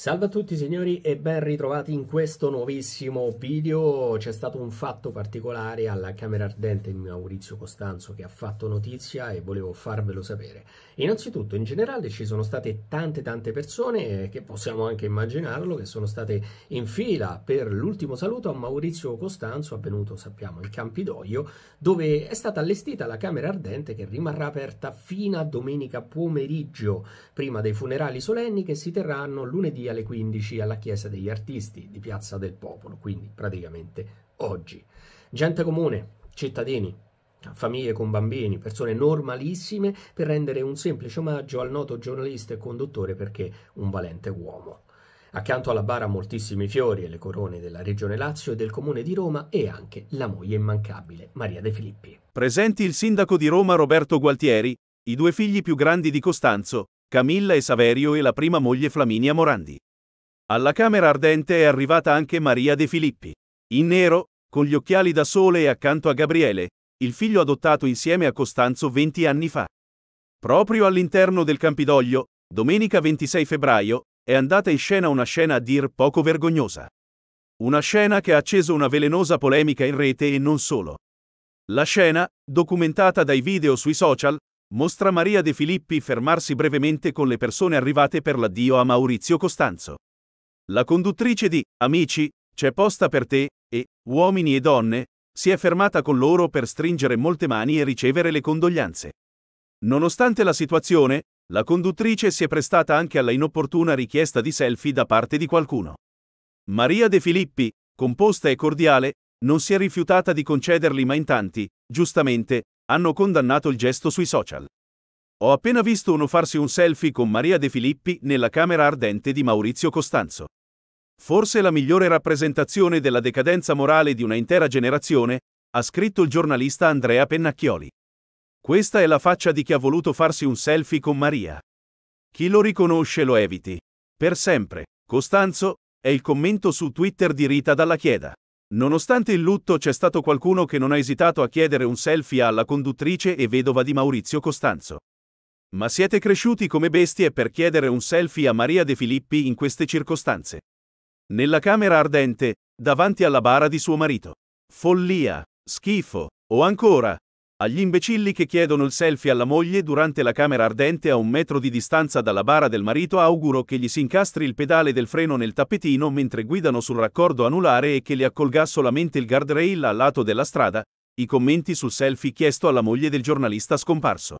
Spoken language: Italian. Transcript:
Salve a tutti signori e ben ritrovati in questo nuovissimo video. C'è stato un fatto particolare alla Camera Ardente di Maurizio Costanzo che ha fatto notizia e volevo farvelo sapere. Innanzitutto in generale ci sono state tante tante persone eh, che possiamo anche immaginarlo che sono state in fila per l'ultimo saluto a Maurizio Costanzo avvenuto sappiamo in Campidoglio dove è stata allestita la Camera Ardente che rimarrà aperta fino a domenica pomeriggio prima dei funerali solenni che si terranno lunedì alle 15 alla Chiesa degli Artisti di Piazza del Popolo, quindi praticamente oggi. Gente comune, cittadini, famiglie con bambini, persone normalissime per rendere un semplice omaggio al noto giornalista e conduttore perché un valente uomo. Accanto alla bara moltissimi fiori e le corone della Regione Lazio e del Comune di Roma e anche la moglie immancabile Maria De Filippi. Presenti il sindaco di Roma Roberto Gualtieri, i due figli più grandi di Costanzo, Camilla e Saverio e la prima moglie Flaminia Morandi. Alla Camera Ardente è arrivata anche Maria De Filippi. In nero, con gli occhiali da sole e accanto a Gabriele, il figlio adottato insieme a Costanzo 20 anni fa. Proprio all'interno del Campidoglio, domenica 26 febbraio, è andata in scena una scena a dir poco vergognosa. Una scena che ha acceso una velenosa polemica in rete e non solo. La scena, documentata dai video sui social, Mostra Maria De Filippi fermarsi brevemente con le persone arrivate per l'addio a Maurizio Costanzo. La conduttrice di Amici, c'è posta per te, e Uomini e donne, si è fermata con loro per stringere molte mani e ricevere le condoglianze. Nonostante la situazione, la conduttrice si è prestata anche alla inopportuna richiesta di selfie da parte di qualcuno. Maria De Filippi, composta e cordiale, non si è rifiutata di concederli ma in tanti, giustamente, hanno condannato il gesto sui social. Ho appena visto uno farsi un selfie con Maria De Filippi nella camera ardente di Maurizio Costanzo. Forse la migliore rappresentazione della decadenza morale di una intera generazione, ha scritto il giornalista Andrea Pennacchioli. Questa è la faccia di chi ha voluto farsi un selfie con Maria. Chi lo riconosce lo eviti. Per sempre. Costanzo, è il commento su Twitter di Rita Dalla Chieda. Nonostante il lutto c'è stato qualcuno che non ha esitato a chiedere un selfie alla conduttrice e vedova di Maurizio Costanzo. Ma siete cresciuti come bestie per chiedere un selfie a Maria De Filippi in queste circostanze. Nella camera ardente, davanti alla bara di suo marito. Follia, schifo, o ancora, agli imbecilli che chiedono il selfie alla moglie durante la camera ardente a un metro di distanza dalla bara del marito auguro che gli si incastri il pedale del freno nel tappetino mentre guidano sul raccordo anulare e che li accolga solamente il guardrail a lato della strada, i commenti sul selfie chiesto alla moglie del giornalista scomparso.